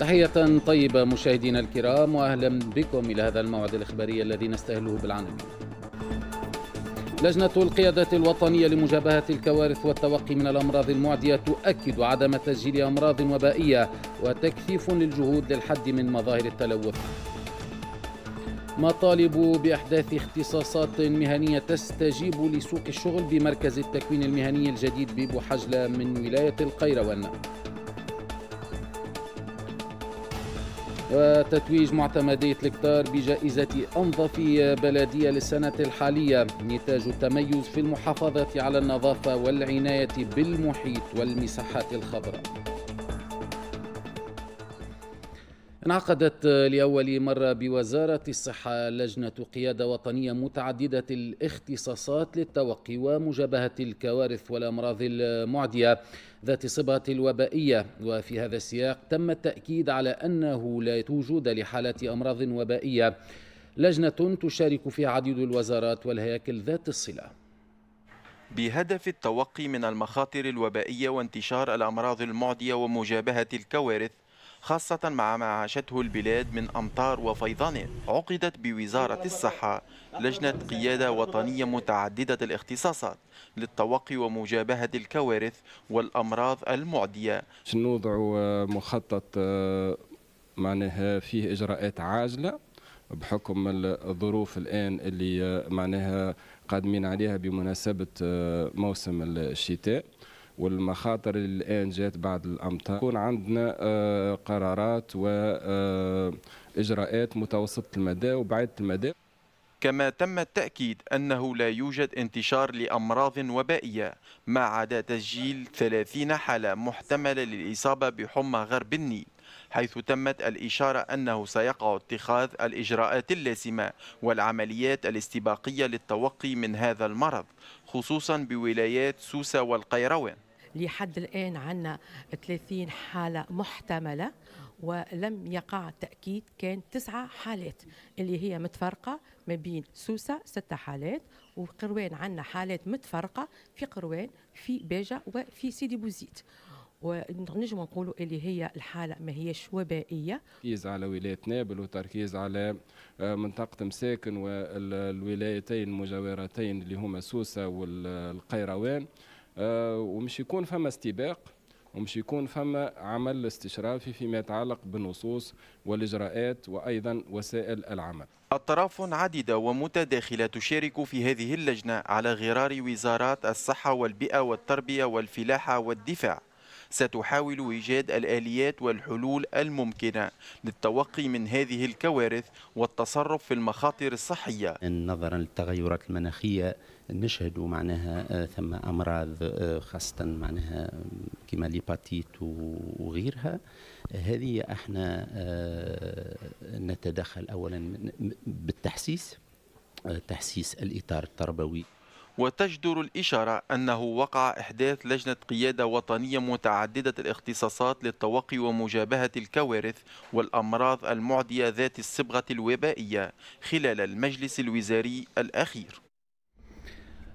تحية طيبة مشاهدينا الكرام واهلا بكم الى هذا الموعد الاخباري الذي نستهله بالعناوين. لجنة القيادة الوطنية لمجابهة الكوارث والتوقي من الأمراض المعدية تؤكد عدم تسجيل أمراض وبائية وتكثيف للجهود للحد من مظاهر التلوث. مطالب بإحداث اختصاصات مهنية تستجيب لسوق الشغل بمركز التكوين المهني الجديد ببو حجلة من ولاية القيروان. وتتويج معتمدية الكتار بجائزة أنظف بلدية للسنة الحالية نتاج التميز في المحافظة على النظافة والعناية بالمحيط والمساحات الخضراء انعقدت لأول مرة بوزارة الصحة لجنة قيادة وطنية متعددة الاختصاصات للتوقي ومجابهة الكوارث والأمراض المعدية ذات الصبغة الوبائية وفي هذا السياق تم التأكيد على أنه لا توجد لحالات أمراض وبائية لجنة تشارك فيها عديد الوزارات والهياكل ذات الصلة بهدف التوقي من المخاطر الوبائية وانتشار الأمراض المعدية ومجابهة الكوارث خاصة مع ما عاشته البلاد من أمطار وفيضان عقدت بوزارة الصحة لجنة قيادة وطنية متعددة الاختصاصات للتوقي ومجابهة الكوارث والأمراض المعدية نوضع آه، مخطط آه، معناها فيه إجراءات عاجلة بحكم الظروف الآن اللي آه، معناها قادمين عليها بمناسبة موسم الشتاء والمخاطر اللي الان جات بعد الامطار يكون عندنا آه، قرارات واجراءات آه، متوسطه المدى وبعيده المدى كما تم التأكيد أنه لا يوجد انتشار لأمراض وبائية ما عدا تسجيل 30 حالة محتملة للإصابة بحمى غرب النيل حيث تمت الإشارة أنه سيقع اتخاذ الإجراءات اللازمة والعمليات الاستباقية للتوقي من هذا المرض خصوصا بولايات سوسة والقيروان لحد الآن عندنا 30 حالة محتملة ولم يقع تأكيد كان تسعة حالات اللي هي متفرقة ما بين سوسة ستة حالات وقروان عندنا حالات متفرقة في قروان في باجة وفي سيدي بوزيد ونجم نقولوا اللي هي الحاله ما هيش وبائيه تركيز على ولايه نابل وتركيز على آه، منطقه مساكن والولايتين المجاورتين اللي هما سوسه والقيروان آه، ومش يكون فما استباق ومش يكون فما عمل استشرافي فيما يتعلق بالنصوص والإجراءات وأيضا وسائل العمل أطراف عديدة ومتداخلة تشارك في هذه اللجنة على غرار وزارات الصحة والبيئة والتربية والفلاحة والدفاع ستحاول إيجاد الآليات والحلول الممكنة للتوقي من هذه الكوارث والتصرف في المخاطر الصحية نظرا للتغيرات المناخية نشهد معناها آه، ثم امراض آه، خاصه معناها آه، كما ليباتيت وغيرها هذه احنا نتدخل اولا بالتحسيس تحسيس الاطار التربوي وتجدر الإشارة أنه وقع إحداث لجنة قيادة وطنية متعددة الاختصاصات للتوقي ومجابهة الكوارث والأمراض المعدية ذات الصبغة الوبائية خلال المجلس الوزاري الأخير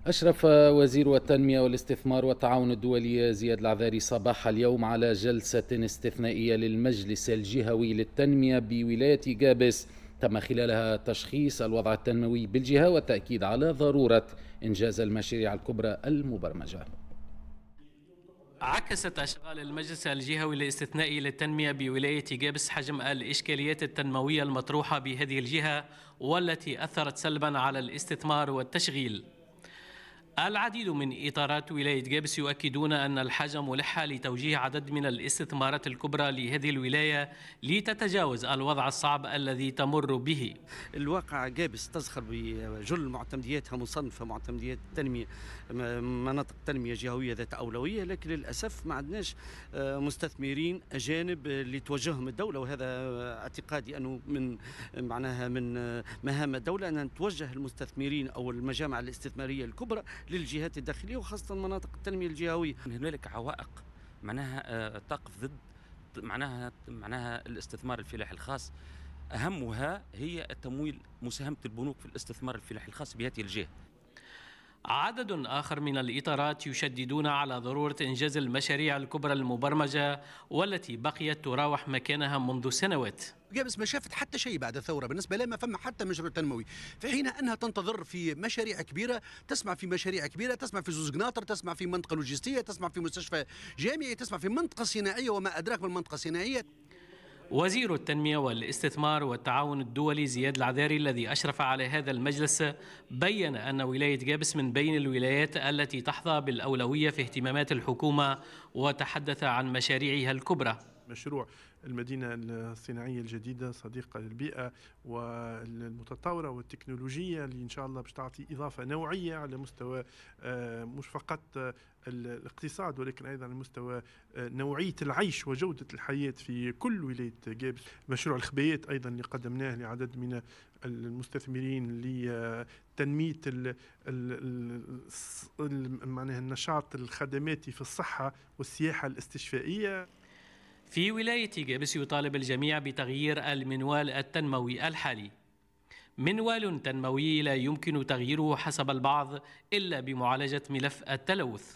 أشرف وزير التنمية والاستثمار والتعاون الدولي زياد العذاري صباح اليوم على جلسة استثنائية للمجلس الجهوي للتنمية بولاية جابس تم خلالها تشخيص الوضع التنموي بالجهة والتأكيد على ضرورة إنجاز المشاريع الكبرى المبرمجة عكست أشغال المجلس الجهوي الاستثنائي للتنمية بولاية جابس حجم الإشكاليات التنموية المطروحة بهذه الجهة والتي أثرت سلبا على الاستثمار والتشغيل العديد من إطارات ولاية جابس يؤكدون أن الحاجة ملحة لتوجيه عدد من الاستثمارات الكبرى لهذه الولاية لتتجاوز الوضع الصعب الذي تمر به الواقع جابس تزخر بجل معتمدياتها مصنفة معتمديات التنمية مناطق تنميه جهويه ذات اولويه لكن للاسف ما عندناش آه، مستثمرين اجانب اللي توجههم الدوله وهذا اعتقادي انه من معناها من آه، مهام الدوله ان توجه المستثمرين او المجامع الاستثماريه الكبرى للجهات الداخليه وخاصه مناطق التنميه الجهويه. هنالك عوائق معناها آه، تقف ضد معناها معناها الاستثمار الفلاحي الخاص اهمها هي التمويل مساهمه البنوك في الاستثمار الفلاحي الخاص بهذه الجهه. عدد آخر من الإطارات يشددون على ضرورة إنجاز المشاريع الكبرى المبرمجة والتي بقيت تراوح مكانها منذ سنوات جابس ما شافت حتى شيء بعد الثوره بالنسبه لها ما فما حتى مشروع تنموي في حين انها تنتظر في مشاريع كبيره تسمع في مشاريع كبيره تسمع في زوز قناطر تسمع في منطقه لوجستيه تسمع في مستشفى جامعي تسمع في منطقه صناعيه وما ادراك من منطقه صناعيه وزير التنمية والاستثمار والتعاون الدولي زياد العذاري الذي أشرف على هذا المجلس بيّن أن ولاية جابس من بين الولايات التي تحظى بالأولوية في اهتمامات الحكومة وتحدث عن مشاريعها الكبرى مشروع المدينة الصناعية الجديدة صديقة للبيئة والمتطورة والتكنولوجية اللي إن شاء الله باش تعطي إضافة نوعية على مستوى آه، مش فقط آه، الاقتصاد ولكن أيضا على مستوى آه، نوعية العيش وجودة الحياة في كل ولاية جابس مشروع الخبيات أيضا اللي قدمناه لعدد من المستثمرين لتنمية معناها النشاط الخدماتي في الصحة والسياحة الاستشفائية في ولاية جابس يطالب الجميع بتغيير المنوال التنموي الحالي منوال تنموي لا يمكن تغييره حسب البعض إلا بمعالجة ملف التلوث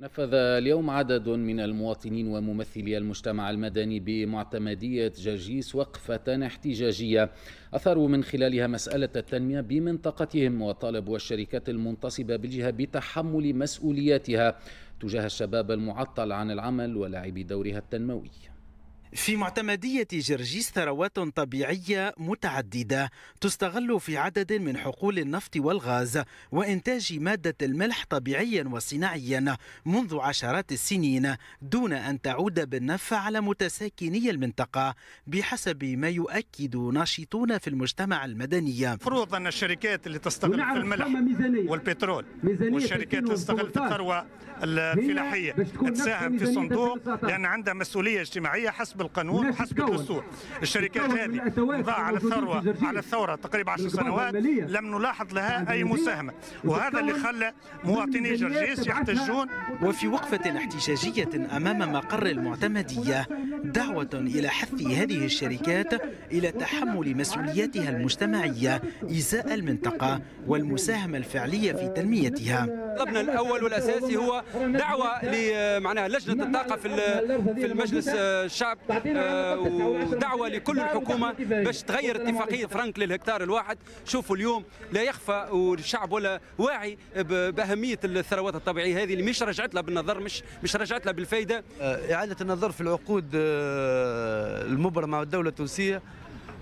نفذ اليوم عدد من المواطنين وممثلي المجتمع المدني بمعتمدية جاجيس وقفة احتجاجية أثاروا من خلالها مسألة التنمية بمنطقتهم وطالبوا الشركات المنتصبة بالجهة بتحمل مسؤولياتها تجاه الشباب المعطل عن العمل ولعب دورها التنموي في معتمدية جرجيس ثروات طبيعية متعددة تستغل في عدد من حقول النفط والغاز وإنتاج مادة الملح طبيعيا وصناعيا منذ عشرات السنين دون أن تعود بالنفع على متساكني المنطقة بحسب ما يؤكد ناشطون في المجتمع المدني المفروض أن الشركات اللي تستغل نعم، في الملح والبترول والشركات اللي تستغل في الثروة الفلاحية تساهم في صندوق لأن عندها مسؤولية اجتماعية حسب حسب القانون وحسب الدستور الشركات هذه ضاع على الثروه على الثوره تقريبا 10 سنوات لم نلاحظ لها اي مساهمه وهذا اللي خلى مواطني جرجيس يحتجون وفي وقفه احتجاجيه امام مقر المعتمديه دعوه الى حث هذه الشركات الى تحمل مسؤولياتها المجتمعيه ازاء المنطقه والمساهمه الفعليه في تنميتها مطلبنا الاول والاساسي هو دعوه لمعناها لجنه الطاقه في في المجلس الشعب آه، ودعوه لكل الحكومه باش تغير اتفاقيه فرنك للهكتار الواحد شوفوا اليوم لا يخفى والشعب ولا واعي باهميه الثروات الطبيعيه هذه اللي مش رجعت لها بالنظر مش مش رجعت لها بالفائده آه، اعاده النظر في العقود آه، المبرمه والدوله التونسيه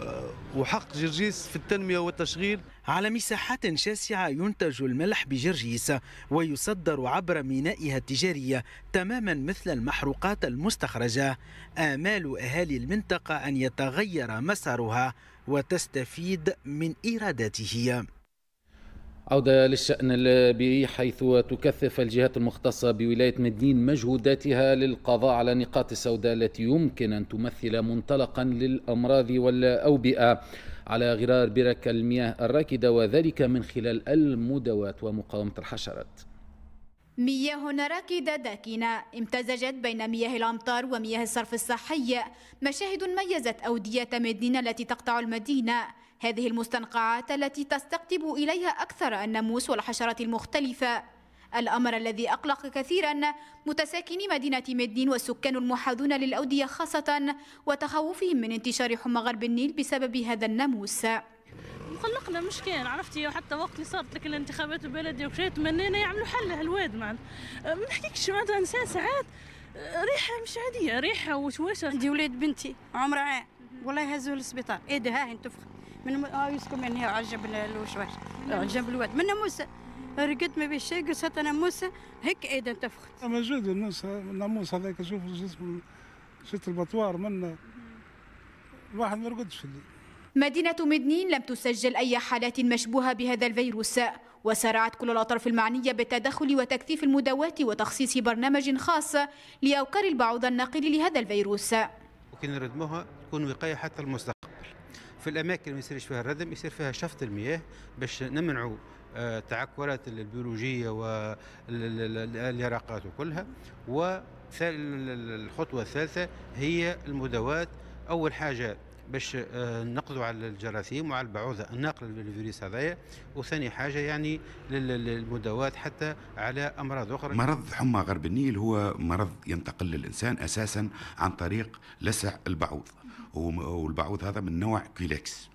آه، وحق جرجيس في التنمية والتشغيل على مساحات شاسعة ينتج الملح بجرجيس ويصدر عبر مينائها التجارية تماما مثل المحروقات المستخرجة آمال أهالي المنطقة أن يتغير مسارها وتستفيد من إيراداته عودة للشأن الليبي حيث تكثف الجهات المختصة بولاية مدين مجهوداتها للقضاء على نقاط السوداء التي يمكن أن تمثل منطلقا للأمراض والأوبئة على غرار برك المياه الراكدة وذلك من خلال المدوات ومقاومة الحشرات مياه راكدة داكنة امتزجت بين مياه الأمطار ومياه الصرف الصحي مشاهد ميزت أودية مدينة التي تقطع المدينة هذه المستنقعات التي تستقطب إليها أكثر الناموس والحشرات المختلفة الأمر الذي أقلق كثيرا متساكني مدينة مدين والسكان المحاذون للأودية خاصة وتخوفهم من انتشار حمى غرب النيل بسبب هذا الناموس مقلقنا مش كان عرفتي حتى وقت اللي صارت لك الانتخابات البلديه وكذا تمنينا يعملوا حل هالواد معناتها ما نحكيكش معناتها انسان ساعات أه، ريحه مش عاديه ريحه وشواشة عندي ولاد بنتي عمرها عام والله يهزوه للسبيطار ايدها ها تفخ من م... اه يسكن من هنا عجب الوشواش نعم. عجب الواد من موسى رقدت ما بيش شيء قصت انا موسى هيك ايدها تفخ موجود الناس الناموس هذاك شوف جسم شفت البطوار منه الواحد ما يرقدش في الليل مدينة مدنين لم تسجل أي حالات مشبوهة بهذا الفيروس وسارعت كل الأطراف المعنية بالتدخل وتكثيف المدوات وتخصيص برنامج خاص لأوكار البعوض الناقل لهذا الفيروس ممكن ردمها تكون وقاية حتى المستقبل في الأماكن اللي ما يصيرش فيها الردم يصير فيها شفط المياه باش نمنعوا التعكرات آه، البيولوجية واليرقات وكلها والخطوة الثالثة هي المدوات أول حاجة باش آه، نقضوا على الجراثيم وعلى البعوضه الناقله للفيروس هذايا وثاني حاجه يعني للمداوات حتى على امراض اخرى مرض حمى غرب النيل هو مرض ينتقل للانسان اساسا عن طريق لسع البعوض والبعوض هذا من نوع كيلكس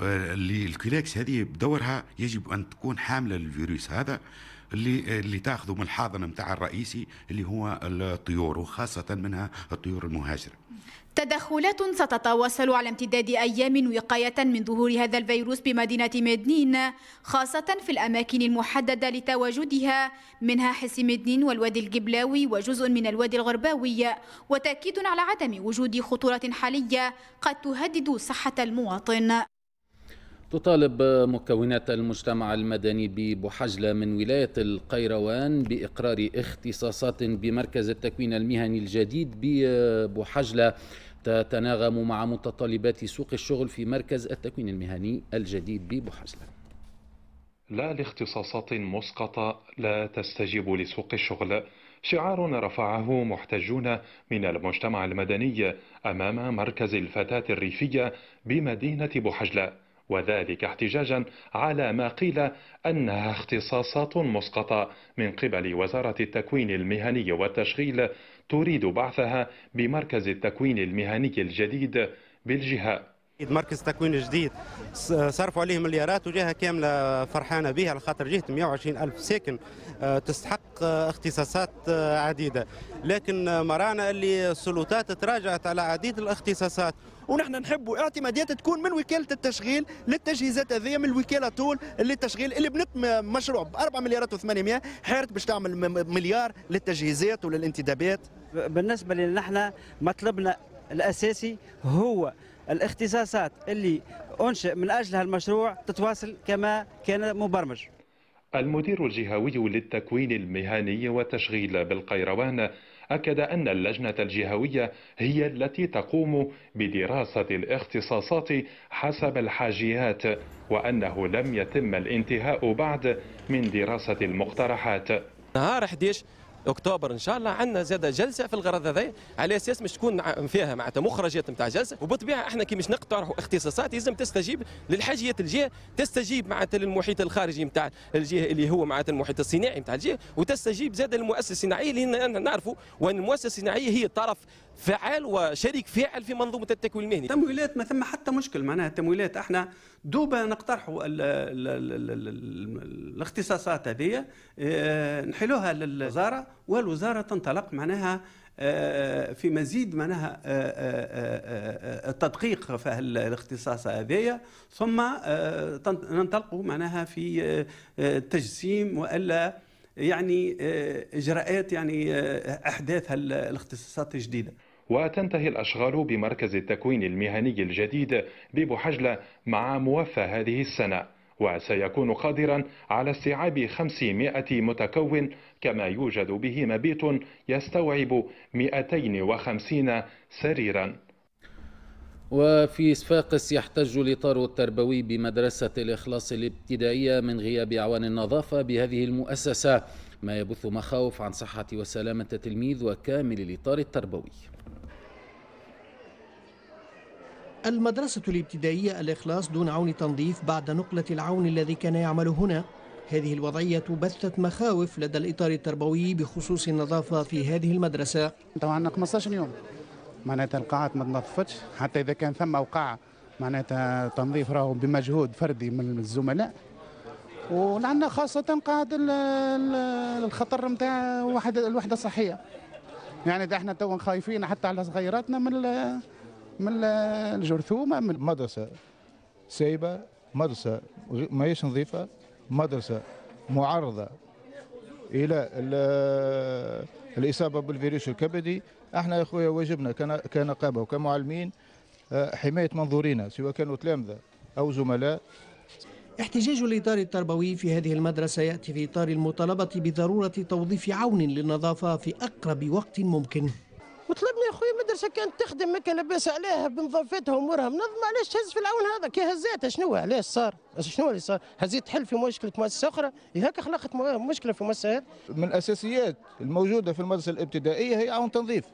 اللي الكيلكس هذه بدورها يجب ان تكون حامله للفيروس هذا اللي اللي تاخذه من الحاضن نتاع الرئيسي اللي هو الطيور وخاصه منها الطيور المهاجره تدخلات ستتواصل على امتداد أيام وقاية من ظهور هذا الفيروس بمدينة مدنين خاصة في الأماكن المحددة لتواجدها منها حس مدنين والوادي الجبلاوي وجزء من الوادي الغرباوي وتأكيد على عدم وجود خطورة حالية قد تهدد صحة المواطن تطالب مكونات المجتمع المدني ببوحجلة من ولاية القيروان بإقرار اختصاصات بمركز التكوين المهني الجديد ببوحجلة تتناغم مع متطلبات سوق الشغل في مركز التكوين المهني الجديد ببحجلة لا لاختصاصات مسقطة لا تستجيب لسوق الشغل شعار رفعه محتجون من المجتمع المدني أمام مركز الفتاة الريفية بمدينة بحجلة وذلك احتجاجا على ما قيل أنها اختصاصات مسقطة من قبل وزارة التكوين المهني والتشغيل تريد بعثها بمركز التكوين المهني الجديد بالجهة مركز تكوين جديد صرفوا عليه مليارات وجهه كامله فرحانه بها على خاطر جهه 120 الف ساكن آه، تستحق اختصاصات آه، عديدة لكن مرانا اللي السلطات تراجعت على عديد الاختصاصات ونحن نحبوا اعتماديات تكون من وكاله التشغيل للتجهيزات هذه من الوكاله طول للتشغيل اللي بنت مشروع ب 4 مليارات و800 حارت باش تعمل مليار للتجهيزات وللانتدابات بالنسبه لنا نحن مطلبنا الاساسي هو الاختصاصات اللي انشئ من اجلها المشروع تتواصل كما كان مبرمج المدير الجهوي للتكوين المهني والتشغيل بالقيروان أكد أن اللجنة الجهوية هي التي تقوم بدراسة الاختصاصات حسب الحاجيات وأنه لم يتم الانتهاء بعد من دراسة المقترحات نهار 11 اكتوبر ان شاء الله عندنا زاده جلسه في الغرض هذا على اساس مش تكون فيها معناتها مخرجات نتاع جلسه وبطبيعه احنا كي مش نقترحوا اختصاصات لازم تستجيب للحاجيات الجهه تستجيب معناتها للمحيط الخارجي نتاع الجهه اللي هو معناتها المحيط الصناعي نتاع الجهه وتستجيب زاده للمؤسسه الصناعيه لان نعرفوا وان المؤسسه الصناعيه هي الطرف فعال وشريك فاعل في منظومه التكوين المهني تمويلات ما ثم حتى مشكل معناها التمويلات احنا دوبا نقترحوا الاختصاصات هذه آه، نحلوها للوزاره والوزاره تنطلق معناها آه، في مزيد معناها آه، التدقيق في الاختصاص هذايا ثم ننطلقوا معناها في تجسيم والا يعني اجراءات يعني احداث الاختصاصات الجديده وتنتهي الأشغال بمركز التكوين المهني الجديد ببحجلة مع موفى هذه السنة وسيكون قادرا على استيعاب 500 متكون كما يوجد به مبيت يستوعب 250 سريرا وفي صفاقس يحتج الإطار التربوي بمدرسة الإخلاص الابتدائية من غياب أعوان النظافة بهذه المؤسسة ما يبث مخاوف عن صحة وسلامة التلميذ وكامل الإطار التربوي المدرسة الابتدائية الإخلاص دون عون تنظيف بعد نقلة العون الذي كان يعمل هنا هذه الوضعية بثت مخاوف لدى الإطار التربوي بخصوص النظافة في هذه المدرسة طبعا عندنا 15 يوم معناتها القاعات ما تنظفتش حتى إذا كان ثم قاعة معناتها تنظيف راهو بمجهود فردي من الزملاء ولعنا خاصة قاعة الخطر نتاع الوحدة الصحية يعني احنا تو خايفين حتى على صغيراتنا من من الجرثومه من مدرسه سايبه مدرسه ماهيش نظيفه مدرسه معرضه الى الاصابه بالفيروس الكبدي احنا يا خويا واجبنا كنقابه وكمعلمين آه، حمايه منظورينا سواء كانوا تلامذه او زملاء احتجاج الإطار التربوي في هذه المدرسة يأتي في إطار المطالبة بضرورة توظيف عون للنظافة في أقرب وقت ممكن وطلبنا يا مدرسه كانت تخدم ما كان لاباس عليها بنظافتها وامورها منظمه علاش تهز في العون هذا كي هزاتها شنو علاش صار شنو اللي صار هزيت تحل في مشكله مؤسسه اخرى هكا إيه خلقت مشكله في مؤسسه من الاساسيات الموجوده في المدرسه الابتدائيه هي عون تنظيف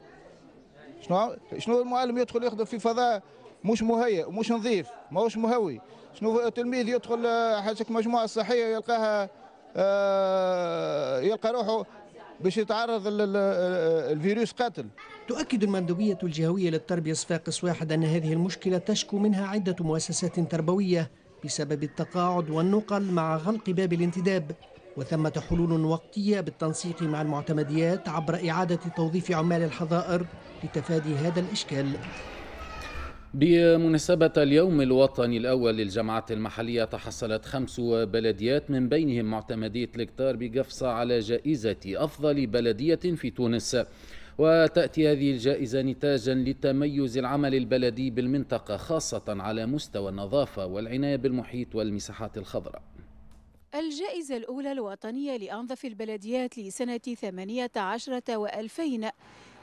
شنو شنو المعلم يدخل يخدم في فضاء مش مهيئ ومش نظيف ماهوش مهوي شنو التلميذ يدخل آه، حاجتك مجموعه صحيه يلقاها آه، يلقى روحه باش يتعرض آه، الفيروس قاتل تؤكد المندوبية الجهوية للتربية صفاقس واحد أن هذه المشكلة تشكو منها عدة مؤسسات تربوية بسبب التقاعد والنقل مع غلق باب الانتداب وثمة حلول وقتية بالتنسيق مع المعتمديات عبر إعادة توظيف عمال الحظائر لتفادي هذا الإشكال بمناسبة اليوم الوطني الأول للجماعات المحلية تحصلت خمس بلديات من بينهم معتمدية لكتار بقفصة على جائزة أفضل بلدية في تونس وتأتي هذه الجائزة نتاجا لتميز العمل البلدي بالمنطقة خاصة على مستوى النظافة والعناية بالمحيط والمساحات الخضراء الجائزة الأولى الوطنية لأنظف البلديات لسنة 18 و2000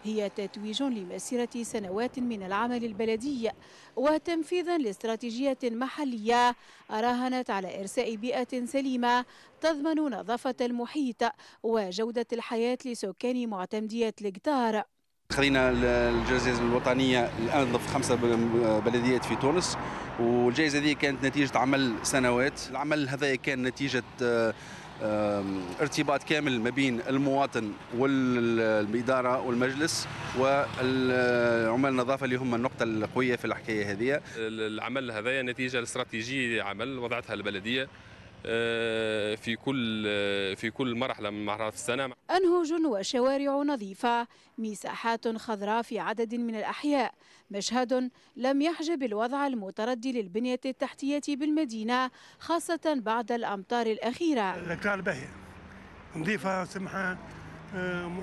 هي تتويج لمسيرة سنوات من العمل البلدي وتنفيذا لاستراتيجية محلية راهنت على إرساء بيئة سليمة تضمن نظافة المحيط وجودة الحياة لسكان معتمدية القطار خلينا الجائزة الوطنية الآن الأنظف خمسة بلديات في تونس والجائزة هذه كانت نتيجة عمل سنوات العمل هذا كان نتيجة آه، ارتباط كامل ما بين المواطن والإدارة والمجلس والعمال النظافة اللي هم النقطة القوية في الحكاية هذه العمل هذايا نتيجة لاستراتيجية عمل وضعتها البلدية آه، في كل آه، في كل مرحله من مرحلات السنه انهج وشوارع نظيفه مساحات خضراء في عدد من الاحياء مشهد لم يحجب الوضع المتردي للبنيه التحتيه بالمدينه خاصه بعد الامطار الاخيره نظيفه سمحه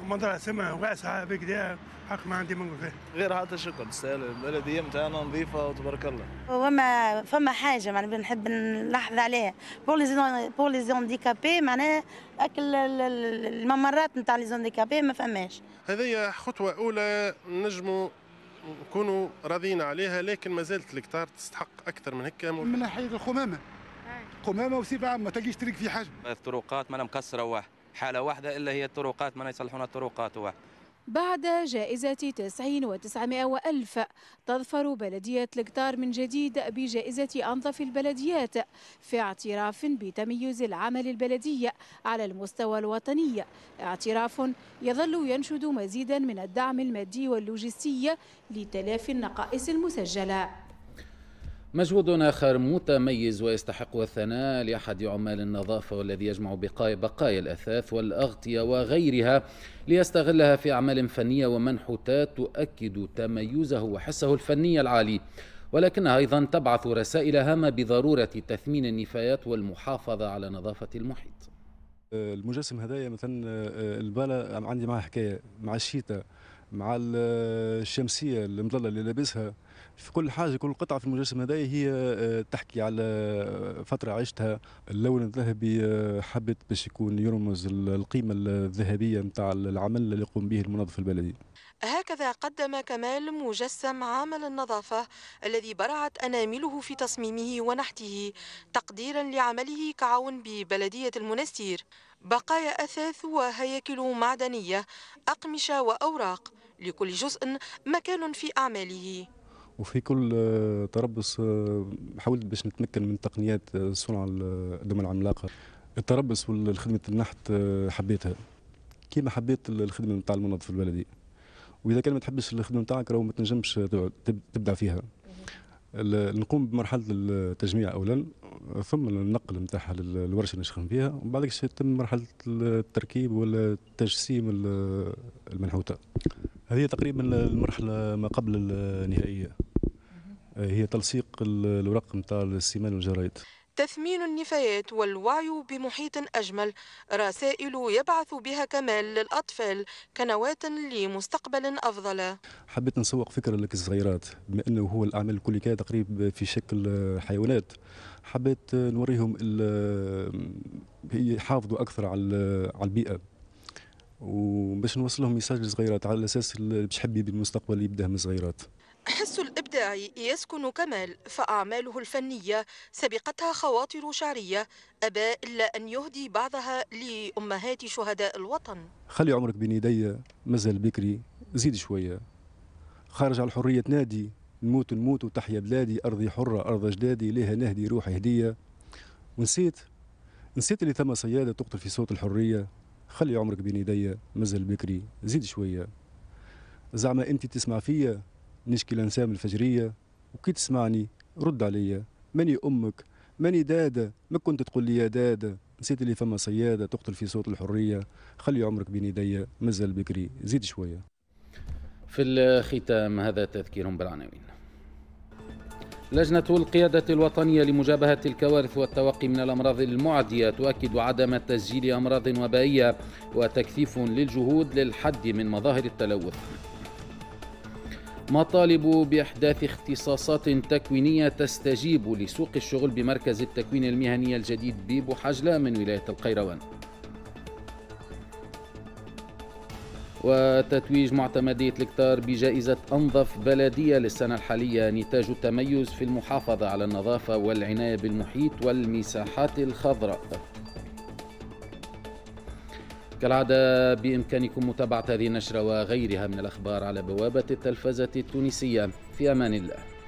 مدرسة سما واسعه بكذا حق ما عندي نقول فيه غير هذا شكر تستاهل البلديه متاعنا نظيفه وتبارك الله وما فما حاجه معناها نحب نلاحظ عليها بور لي بور لي زونديكابي معناها اكل الممرات نتاع لي زونديكابي ما فماش هذه خطوه اولى نجموا نكونوا راضيين عليها لكن ما زالت الكتار تستحق اكثر من هكا من ناحيه القمامه قمامه نعم. وسيفه عامه ما تلقيش تريك في حجم الطرقات ما مكسره واحد حالة واحدة إلا هي الطرقات ما يصلحون الطرقات واحد بعد جائزة تسعين وتسعمائة وألف تظفر بلدية القطار من جديد بجائزة أنظف البلديات في اعتراف بتميز العمل البلدي على المستوى الوطني اعتراف يظل ينشد مزيدا من الدعم المادي واللوجستي لتلافي النقائص المسجله مجهود آخر متميز ويستحق الثناء لأحد عمال النظافة والذي يجمع بقايا الأثاث والأغطية وغيرها ليستغلها في أعمال فنية ومنحوتات تؤكد تميزه وحسه الفني العالي ولكنها أيضا تبعث رسائل هامة بضرورة تثمين النفايات والمحافظة على نظافة المحيط المجسم هذايا مثلا آه، آه، البالة عندي معاه حكاية مع الشيطة مع الشمسيه المظله اللي لابسها في كل حاجه كل قطعه في المجسم هذا هي آه، تحكي على آه، فتره عشتها اللون الذهبي آه، حبت باش يكون يرمز القيمه الذهبيه نتاع العمل اللي يقوم به المنظف البلدي هكذا قدم كمال مجسم عمل النظافة الذي برعت أنامله في تصميمه ونحته تقديرا لعمله كعون ببلدية المنستير بقايا أثاث وهياكل معدنية أقمشة وأوراق لكل جزء مكان في أعماله وفي كل آه، تربص آه، حاولت باش نتمكن من تقنيات آه، صنع الدم العملاقه التربص والخدمه النحت حبيتها كيما حبيت الخدمه نتاع المنظف البلدي واذا كان ما تحبش الخدمه نتاعك راهو ما تنجمش تبدع فيها نقوم بمرحله التجميع اولا ثم النقل نتاعها للورشه اللي نسخن فيها ومن بعد تتم مرحله التركيب ولا تجسيم المنحوته هذه تقريبا المرحله ما قبل النهائيه هي تلصيق الورق نتاع السيمان والجرايد تثمين النفايات والوعي بمحيط أجمل رسائل يبعث بها كمال للأطفال كنواة لمستقبل أفضل حبيت نسوق فكرة لك الصغيرات بما أنه هو الأعمال الكل تقريبا في شكل حيوانات حبيت نوريهم يحافظوا أكثر على البيئة وباش نوصلهم ميساج للصغيرات على اللي باش حبي بالمستقبل يبدا من الصغيرات حس الإبداع يسكن كمال فأعماله الفنية سبقتها خواطر شعرية أبى إلا أن يهدي بعضها لأمهات شهداء الوطن خلي عمرك بين يدي مازال بكري زيد شوية خارج على الحرية نادي نموت نموت وتحيا بلادي أرضي حرة أرض أجدادي لها نهدي روحي هدية ونسيت نسيت اللي ثم صيادة تقتل في صوت الحرية خلي عمرك بين يدي مازال بكري زيد شويه زعما انت تسمع فيا نشكي لنسام الفجريه وكي تسمعني رد عليا ماني امك ماني داده ما كنت تقول لي يا داده نسيت اللي فما صياده تقتل في صوت الحريه خلي عمرك بين يدي مازال بكري زيد شويه في الختام هذا تذكير بالعناوين لجنة القيادة الوطنية لمجابهة الكوارث والتوقي من الأمراض المعدية تؤكد عدم تسجيل أمراض وبائية وتكثيف للجهود للحد من مظاهر التلوث. مطالب بإحداث اختصاصات تكوينية تستجيب لسوق الشغل بمركز التكوين المهني الجديد بيبو حجلة من ولاية القيروان. وتتويج معتمدية الكتار بجائزة أنظف بلدية للسنة الحالية نتاج التميز في المحافظة على النظافة والعناية بالمحيط والمساحات الخضراء كالعادة بإمكانكم متابعة هذه النشرة وغيرها من الأخبار على بوابة التلفزة التونسية في أمان الله